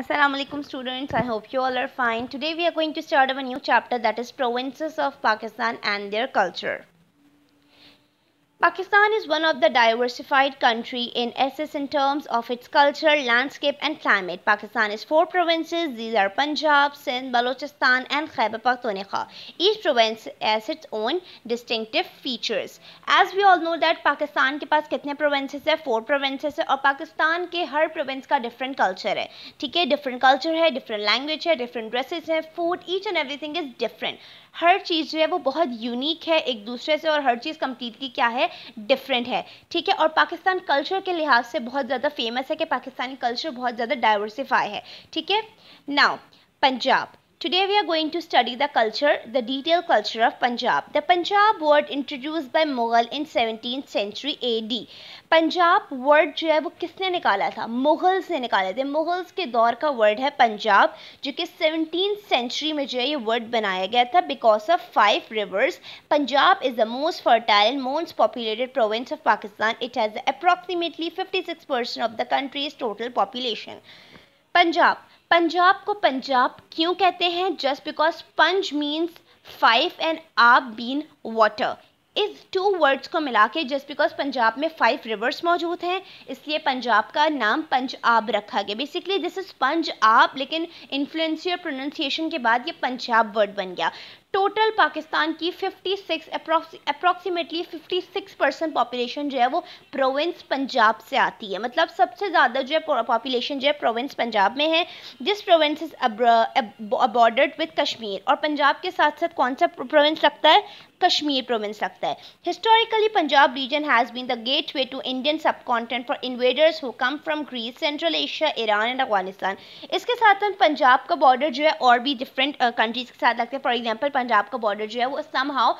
Assalamualaikum students I hope you all are fine today we are going to start up a new chapter that is provinces of Pakistan and their culture Pakistan is one of the diversified country in SS in terms of its culture, landscape and climate. Pakistan is four provinces. These are Punjab, Sindh, Balochistan and Khyber Pakhtunkhwa. Each province has its own distinctive features. As we all know that Pakistan ke पास कितने provinces hai? Four provinces है Pakistan ke har province ka different culture hai. ठीक Different culture hai, different language hai, different dresses hai, food, each and everything is different. हर चीज़ जो है वो बहुत unique है एक दूसरे से और हर चीज़ कम्प्लीटली क्या है डिफरेंट है ठीक है और पाकिस्तान कल्चर के लिहाज से बहुत ज़्यादा फेमस है कि पाकिस्तानी कल्चर बहुत ज़्यादा डाइवर्सिफाई है ठीक है now Punjab Today we are going to study the culture, the detailed culture of Punjab. The Punjab word introduced by Mughal in 17th century AD. Punjab word jo hai wo kisne nikala Mughals ne nikala tha. Mughals ke daur ka word hai Punjab, jo ki 17th century mein word banaya gaya because of five rivers. Punjab is the most fertile and most populated province of Pakistan. It has approximately 56% of the country's total population. Punjab Punjab को पंजाब क्यों कहते हैं just because पंज means five and आप been water इस two words को मिला के जस्ट बिकॉज पंजाब में फाइव रिवर्स मौजूद हैं इसलिए पंजाब का नाम पंजाब रखा गया बेसिकली दिस इज पंज आब लेकिन इन्फ्लुएंसियर प्रोनाउंसिएशन के बाद ये पंजाब वर्ड बन गया टोटल पाकिस्तान की 56 अप्रॉक्सीमेटली सिक्स परसेंट पॉपुलेशन जो है वो प्रोविंस पंजाब से आती है मतलब सबसे ज़्यादा जो है पॉपुलेशन जो है प्रोविंस पंजाब में है जिस प्रोविंस अबॉर्डर्ड विद कश्मीर और पंजाब के साथ साथ कौन सा प्रोविंस लगता है कश्मीर प्रोविंस लगता है historically Punjab region has been the gateway to Indian subcontinent for invaders who come from Greece Central Asia Iran and Afghanistan इसके साथ साथ पंजाब का बॉर्डर जो है और भी डिफरेंट कंट्रीज़ के साथ लगते हैं फॉर एग्जाम्पल पंजाब का बॉर्डर जो है वो समहाव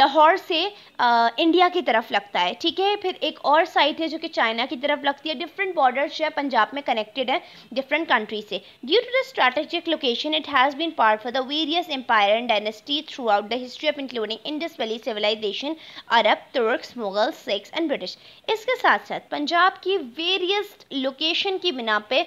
लाहौर से आ, इंडिया की तरफ लगता है ठीक है फिर एक और साइट है जो कि चाइना की तरफ लगती है डिफरेंट बॉर्डर जो है पंजाब में कनेक्टेड है डिफरेंट कंट्री से due to the strategic location it has been part for the various empire and dynasty throughout the history of including Indus valley civilisation Arab Turk Mughal six and British इसके साथ साथ पंजाब की various location की बिना पे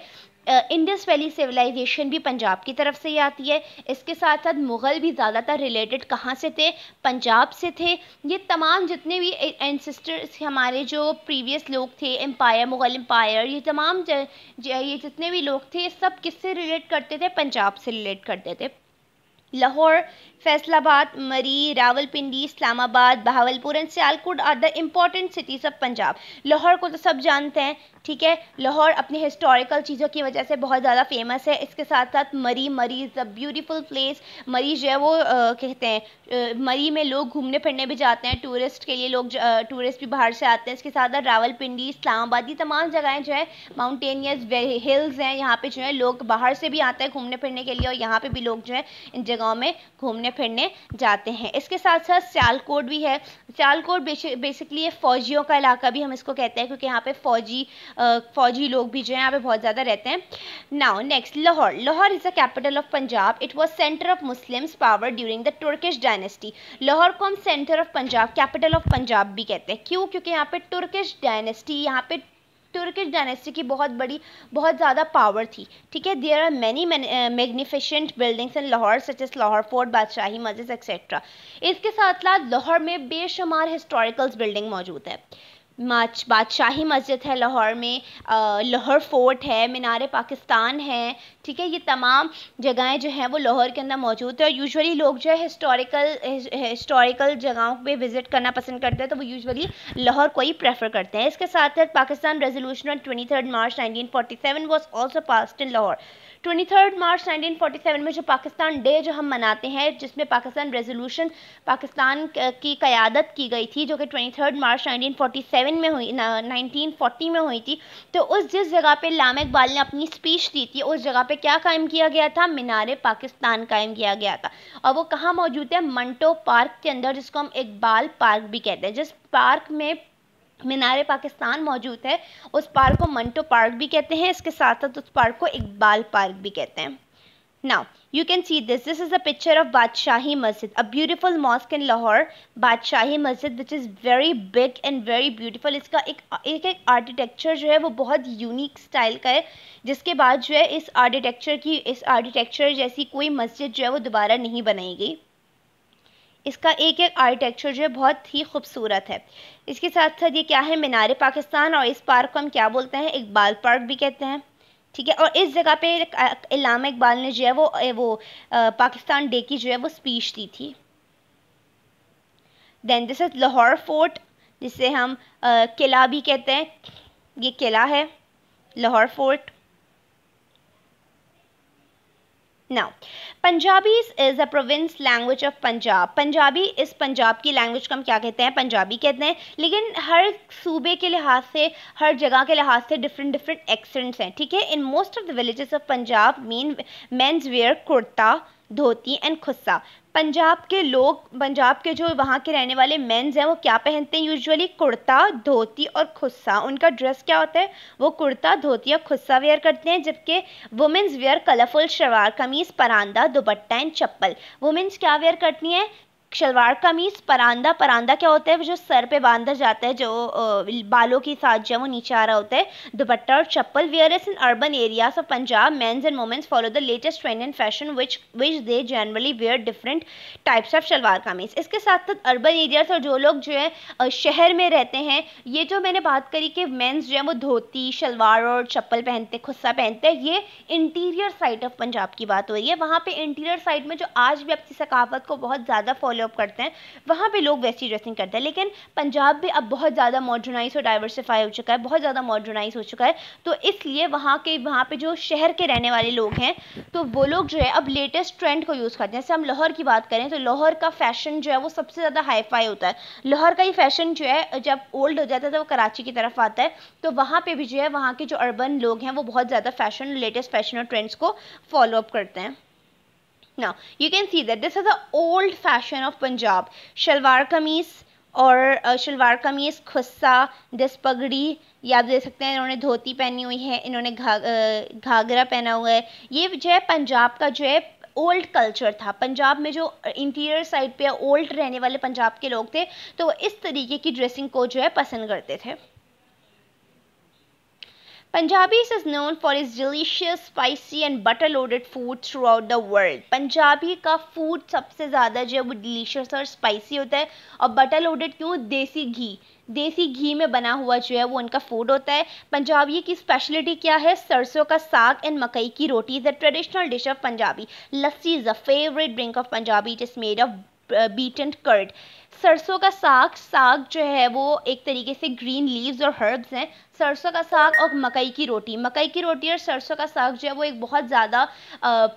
Indus valley civilisation भी पंजाब की तरफ से ही आती है इसके साथ साथ मुग़ल भी ज़्यादातर रिलेटेड कहाँ से थे पंजाब से थे ये तमाम जितने भी एनसिस्टर्स हमारे जो प्रीवियस लोग थे एम्पायर मुग़ल एम्पायर ये तमाम ज, ज, ये जितने भी लोग थे सब किससे रिलेट करते थे पंजाब से रिलेट करते थे Lahore Faisalabad Murree Rawalpindi Islamabad Bahawalpur and Sialkot are the important cities of Punjab Lahore को तो सब जानते हैं ठीक है लाहौर अपनी हिस्टोरिकल चीज़ों की वजह से बहुत ज़्यादा फेमस है इसके साथ साथ मरी मरी इज़ अ ब्यूटीफुल प्लेस मरी जो है वो आ, कहते हैं आ, मरी में लोग घूमने फिरने भी जाते हैं टूरिस्ट के लिए लोग टूरिस्ट भी बाहर से आते हैं इसके साथ साथ रावलपिंडी इस्लामाबाद ये तमाम जगहें जो है माउंटेनियस हिल्स हैं यहाँ पे जो है लोग बाहर से भी आते हैं घूमने फिरने के लिए और यहाँ पे भी लोग जो है इन जगहों जगहों में घूमने फिरने जाते हैं इसके साथ साथ सियालकोट भी है सियालकोट बेसिकली ये फौजियों का इलाका भी हम इसको कहते हैं क्योंकि यहाँ पे फौजी आ, फौजी लोग भी जो है यहाँ पे बहुत ज़्यादा रहते हैं now next Lahore Lahore is the capital of Punjab it was centre of Muslims power during the Turkish dynasty Lahore को हम centre of Punjab capital of Punjab भी कहते हैं क्यों क्योंकि यहाँ पे टर्किश डायनेस्टी यहाँ पे तुर्किश डायनेस्टी की बहुत बड़ी बहुत ज़्यादा पावर थी ठीक है there are many magnificent buildings in Lahore such as Lahore fort Badshahi Masjid etcetera इसके साथ साथ लाहौर में बेशुमार हिस्टोरिकल्स बिल्डिंग मौजूद है माच बादशाही मस्जिद है लाहौर में लाहौर फोर्ट है मीनार पाकिस्तान है ठीक है ये तमाम जगहें जो हैं वो लाहौर के अंदर मौजूद है और यूजुअली लोग जो है हिस्टोरिकल हिस्टोरिकल जगहों पे विज़िट करना पसंद करते हैं तो वो यूजुअली लाहौर को ही प्रेफर करते हैं इसके साथ साथ Pakistan resolution on twenty March nineteen forty seven was also passed in Lahore 23 मार्च 1947 में जो पाकिस्तान डे जो हम मनाते हैं जिसमें पाकिस्तान रेजोल्यूशन पाकिस्तान की क़्यादत की गई थी जो कि 23 मार्च 1947 में हुई नाइनटीन फोटी में हुई थी तो उस जिस जगह पे लाम इकबाल ने अपनी स्पीच दी थी उस जगह पे क्या कायम किया गया था मीनार पाकिस्तान कायम किया गया था और वो कहाँ मौजूद है मंटो पार्क के अंदर जिसको हम इकबाल पार्क भी कहते हैं जिस पार्क में मीनार पाकिस्तान मौजूद है उस पार्क को मंटो पार्क भी कहते हैं इसके साथ साथ उस पार्क को इकबाल पार्क भी कहते हैं now you can see this this is a picture of Badshahi Masjid a beautiful mosque in Lahore Badshahi Masjid which is very big and very beautiful इसका एक एक एक आर्किटेक्चर जो है वो बहुत यूनिक स्टाइल का है जिसके बाद जो है इस आर्किटेक्चर की इस आर्किटेक्चर जैसी कोई मस्जिद जो है वो दोबारा नहीं बनाई गई इसका एक एक आर्किटेक्चर जो है बहुत ही खूबसूरत है इसके साथ साथ ये क्या है मीनार पाकिस्तान और इस पार्क को हम क्या बोलते हैं इकबाल पार्क भी कहते हैं ठीक है और इस जगह पे इलामा इकबाल ने जो है वो वो आ, पाकिस्तान डे की जो है वो स्पीच दी थी then this is Lahore fort जिसे हम किला भी कहते हैं ये किला है Lahore fort now Punjabis is a province language of Punjab Punjabi इस पंजाब की लैंग्वेज को हम क्या कहते हैं पंजाबी कहते हैं लेकिन हर सूबे के लिहाज से हर जगह के लिहाज से डिफरेंट डिफरेंट एक्सेंट्स हैं ठीक है in most of the villages of Punjab mean mens wear kurta dhoti and khussa Punjab के लोग पंजाब के जो वहाँ के रहने वाले मेंस हैं वो क्या पहनते हैं यूजुअली कुर्ता धोती और खुस्सा उनका ड्रेस क्या होता है वो कुर्ता धोती और खुस्सा वेयर करते हैं जबकि women's wear colourful shalwar kameez paranda dupatta and chappal womens क्या वेयर करती हैं शलवार कमीज परांदा परांदा क्या होता है जो सर पे बांधा जाता है जो बालों के साथ जो वो नीचे आ रहा होता है दुपट्टा और chappal wear is in urban areas of Punjab mens and womens follow the latest trend in fashion which which they generally wear different types of shalwar kameez इसके साथ साथ अर्बन एरियाज और जो लोग जो है शहर में रहते हैं ये जो मैंने बात करी कि मेन्स जो है वो धोती शलवार और चप्पल पहनते खुस्सा पहनते हैं ये इंटीरियर साइड ऑफ पंजाब की बात हो रही है वहाँ पे इंटीरियर साइड में जो आज भी अपनी सकाफत को बहुत ज़्यादा फॉलो डेवलप करते हैं वहाँ पर लोग वैसी ड्रेसिंग करते हैं लेकिन पंजाब भी अब बहुत ज़्यादा मॉडर्नाइज और डाइवर्सिफाई हो चुका है बहुत ज़्यादा मॉडर्नाइज हो चुका है तो इसलिए वहाँ के वहाँ पर जो शहर के रहने वाले लोग हैं तो वो लोग जो है अब लेटेस्ट ट्रेंड को यूज़ करते हैं जैसे हम लाहौर की बात करें तो लाहौर का फैशन जो है वो सबसे ज़्यादा हाईफाई होता है लाहौर का ये फैशन जो है जब ओल्ड हो जाता है तो वो कराची की तरफ आता है तो वहाँ पर भी जो है वहाँ के जो अर्बन लोग हैं वो बहुत ज़्यादा फैशन लेटेस्ट फैशन और ट्रेंड्स को फॉलोअप करते हैं Now, you can see that this is an old fashion of Punjab. Shalwar kameez और शलवार कमीज खुस्सा दिस पगड़ी या आप देख सकते हैं इन्होंने धोती पहनी हुई है इन्होंने घा घाघरा पहना हुआ है ये जो है पंजाब का जो है ओल्ड कल्चर था पंजाब में जो इंटीरियर साइड पे ओल्ड रहने वाले पंजाब के लोग थे तो वो इस तरीके की ड्रेसिंग को जो है पसंद करते थे Punjabis is known for its delicious, spicy and butter loaded food throughout the world. Punjabi का फूड सबसे ज़्यादा जो है वो डिलीशियस और स्पाइसी होता है और बटर लोडेड क्यों देसी घी देसी घी में बना हुआ जो है वो उनका फूड होता है पंजाबी की स्पेशलिटी क्या है सरसों का साग एंड मकई की roti is the traditional dish of Punjabi lassi is a favourite drink of Punjabi it is made of beaten curd sarson का साग साग जो है वो एक तरीके से ग्रीन लीव्स और हर्ब्स हैं सरसों का साग और मकई की रोटी मकई की रोटी और सरसों का साग जो है वो एक बहुत ज़्यादा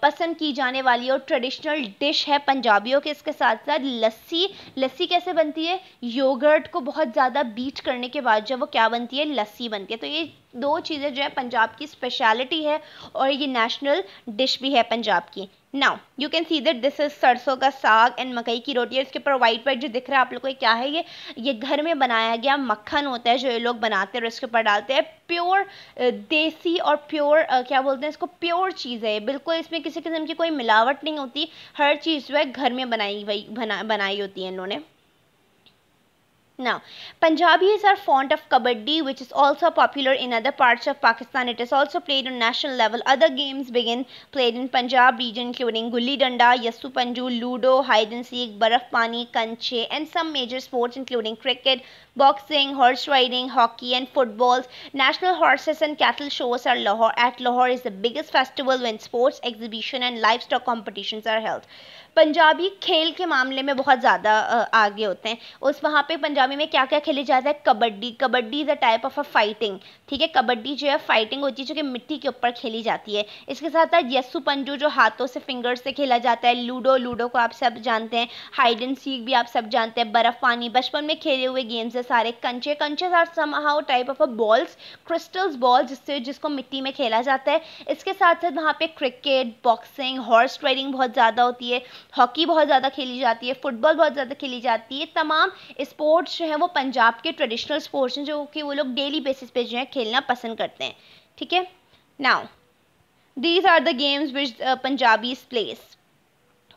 पसंद की जाने वाली और ट्रेडिशनल डिश है पंजाबियों के इसके साथ साथ लस्सी लस्सी कैसे बनती है योगर्ट को बहुत ज़्यादा बीट करने के बाद जो है वो क्या बनती है लस्सी बनती है तो ये दो चीज़ें जो है पंजाब की स्पेशलिटी है और ये नेशनल डिश भी है पंजाब की now you can see that this is sarson का साग एंड मकई की रोटी इसके ऊपर वाइट वाइट जो दिख रहा है आप लोग को क्या है ये ये घर में बनाया गया मक्खन होता है जो ये लोग बनाते हैं और इसके ऊपर डालते हैं प्योर देसी और प्योर क्या बोलते हैं इसको प्योर चीज़ है बिल्कुल इसमें किसी किस्म की कोई मिलावट नहीं होती हर चीज़ जो है घर में बनाई हुई बना बनाई होती है इन्होंने Now, Punjabis is fond of kabaddi, which is also popular in other parts of Pakistan. It is also played on national level. Other games begin played in Punjab region, including gulli danda, yassu panju, ludo, hide and seek, baraf pani, kanche, and some major sports, including cricket, boxing, horse riding, hockey, and footballs. National horses and cattle shows are Lahore. At Lahore is the biggest festival when sports exhibition and livestock competitions are held. Punjabi खेल के मामले में बहुत ज़्यादा आगे होते हैं उस वहाँ पे पंजाबी में क्या क्या खेले जाता है kabaddi kabaddi is a type of a fighting ठीक है कबड्डी जो है फाइटिंग होती है जो कि मिट्टी के ऊपर खेली जाती है इसके साथ साथ यस्सू पंजू जो हाथों से फिंगर से खेला जाता है लूडो लूडो को आप सब जानते हैं हाइड एंड सीख भी आप सब जानते हैं बर्फ़ पानी बचपन में खेले हुए गेम्स है सारे कंचे kanche are somehow type of a balls crystals ball जिससे जिसको मिट्टी में खेला जाता है इसके साथ साथ वहाँ पे क्रिकेट बॉक्सिंग हॉर्स राइडिंग बहुत ज़्यादा होती है हॉकी बहुत ज़्यादा खेली जाती है फुटबॉल बहुत ज़्यादा खेली जाती है तमाम स्पोर्ट्स जो हैं वो पंजाब के ट्रेडिशनल स्पोर्ट्स हैं जो कि वो लोग डेली बेसिस पे जो है खेलना पसंद करते हैं ठीक है now these are the games which Punjabi plays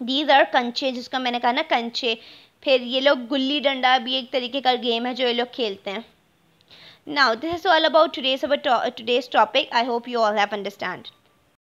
these are kanche जिसका मैंने कहा ना कंचे फिर ये लोग गुल्ली डंडा भी एक तरीके का गेम है जो ये लोग खेलते हैं now this is all about today's about today's topic I hope you all have understand